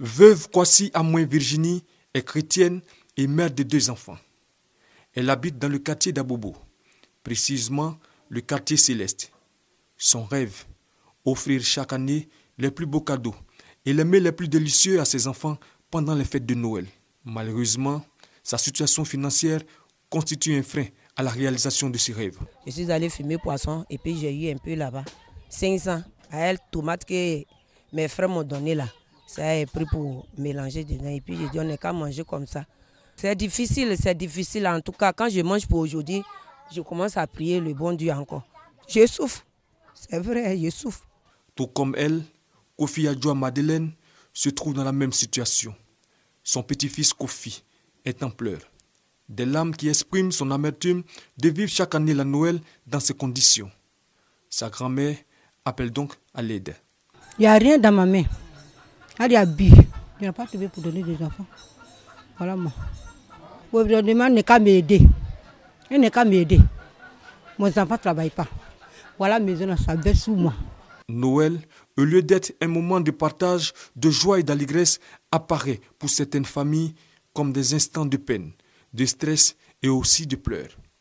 Veuve Kwasi Amoin Virginie est chrétienne et mère de deux enfants. Elle habite dans le quartier d'Abobo, précisément le quartier céleste. Son rêve, offrir chaque année les plus beaux cadeaux et les mets les plus délicieux à ses enfants pendant les fêtes de Noël. Malheureusement, sa situation financière constitue un frein à la réalisation de ses rêves. Je suis allé fumer poisson et puis j'ai eu un peu là-bas. ans, à elle, tomate que mes frères m'ont donné là ça est pris pour mélanger dedans et puis je dis on n'est qu'à manger comme ça. C'est difficile, c'est difficile. En tout cas, quand je mange pour aujourd'hui, je commence à prier le bon Dieu encore. Je souffre, c'est vrai, je souffre. Tout comme elle, Kofi Adjoa Madeleine se trouve dans la même situation. Son petit-fils Kofi est en pleurs. Des larmes qui expriment son amertume de vivre chaque année la Noël dans ces conditions. Sa grand-mère appelle donc à l'aide. Il n'y a rien dans ma main. Il n'y but. Je n'ai pas trouvé pour donner des enfants. Voilà moi. Le demande n'est qu'à m'aider. Il n'est qu'à m'aider. Mes enfants ne travaillent pas. Voilà mes enfants, ça baisse sous moi. Noël, au lieu d'être un moment de partage, de joie et d'allégresse, apparaît pour certaines familles comme des instants de peine, de stress et aussi de pleurs.